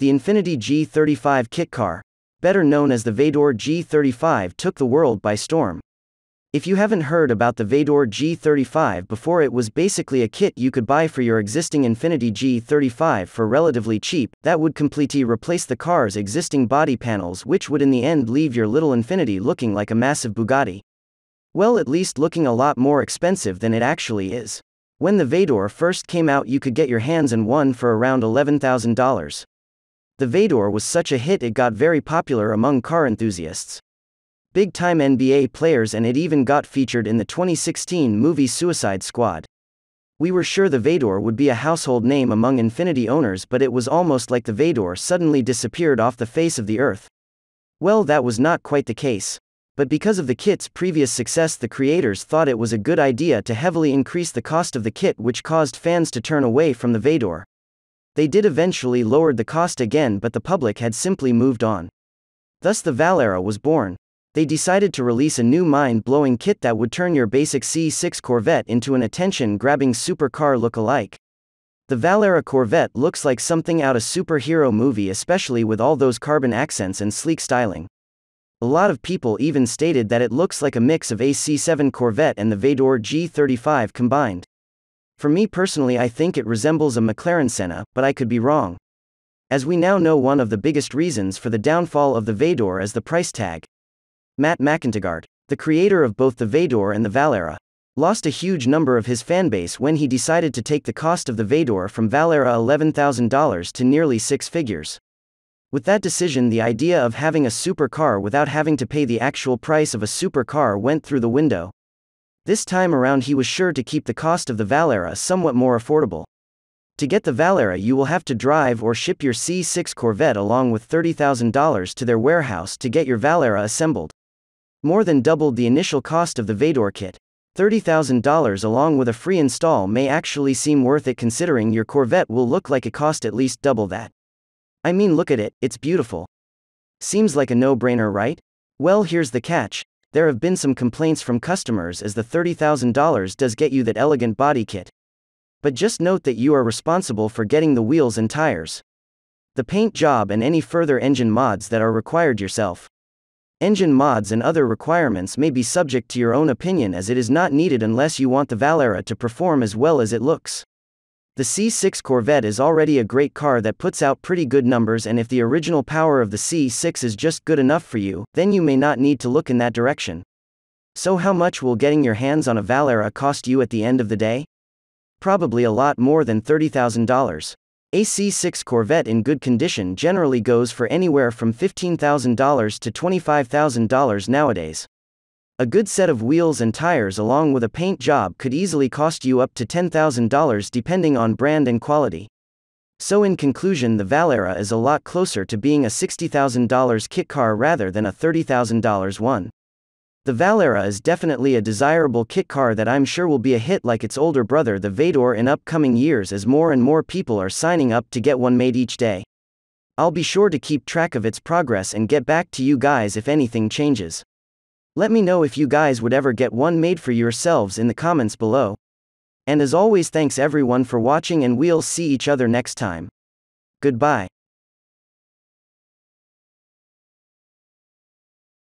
The Infiniti G35 kit car, better known as the Vador G35, took the world by storm. If you haven't heard about the Vador G35 before, it was basically a kit you could buy for your existing Infiniti G35 for relatively cheap, that would completely replace the car's existing body panels, which would in the end leave your little Infiniti looking like a massive Bugatti. Well, at least looking a lot more expensive than it actually is. When the Vador first came out, you could get your hands on one for around $11,000. The Vador was such a hit it got very popular among car enthusiasts. Big time NBA players, and it even got featured in the 2016 movie Suicide Squad. We were sure the Vador would be a household name among Infinity owners, but it was almost like the Vador suddenly disappeared off the face of the earth. Well, that was not quite the case. But because of the kit's previous success, the creators thought it was a good idea to heavily increase the cost of the kit, which caused fans to turn away from the Vador. They did eventually lower the cost again but the public had simply moved on. Thus the Valera was born. They decided to release a new mind-blowing kit that would turn your basic C6 Corvette into an attention-grabbing supercar look-alike. The Valera Corvette looks like something out of superhero movie especially with all those carbon accents and sleek styling. A lot of people even stated that it looks like a mix of a C7 Corvette and the Vador G35 combined. For me personally, I think it resembles a McLaren Senna, but I could be wrong. As we now know, one of the biggest reasons for the downfall of the Vador is the price tag. Matt McIntygaard, the creator of both the Vador and the Valera, lost a huge number of his fanbase when he decided to take the cost of the Vador from Valera $11,000 to nearly six figures. With that decision, the idea of having a supercar without having to pay the actual price of a supercar went through the window, this time around he was sure to keep the cost of the Valera somewhat more affordable. To get the Valera you will have to drive or ship your C6 Corvette along with $30,000 to their warehouse to get your Valera assembled. More than doubled the initial cost of the Vador kit. $30,000 along with a free install may actually seem worth it considering your Corvette will look like it cost at least double that. I mean, look at it, it's beautiful. Seems like a no brainer, right? Well, here's the catch there have been some complaints from customers as the $30,000 does get you that elegant body kit. But just note that you are responsible for getting the wheels and tires, the paint job, and any further engine mods that are required yourself. Engine mods and other requirements may be subject to your own opinion as it is not needed unless you want the Valera to perform as well as it looks. The C6 Corvette is already a great car that puts out pretty good numbers and if the original power of the C6 is just good enough for you, then you may not need to look in that direction. So how much will getting your hands on a Valera cost you at the end of the day? Probably a lot more than $30,000. A C6 Corvette in good condition generally goes for anywhere from $15,000 to $25,000 nowadays. A good set of wheels and tires along with a paint job could easily cost you up to $10,000 depending on brand and quality. So in conclusion the Valera is a lot closer to being a $60,000 kit car rather than a $30,000 one. The Valera is definitely a desirable kit car that I'm sure will be a hit like its older brother the Vador in upcoming years as more and more people are signing up to get one made each day. I'll be sure to keep track of its progress and get back to you guys if anything changes. Let me know if you guys would ever get one made for yourselves in the comments below. And as always thanks everyone for watching and we'll see each other next time. Goodbye.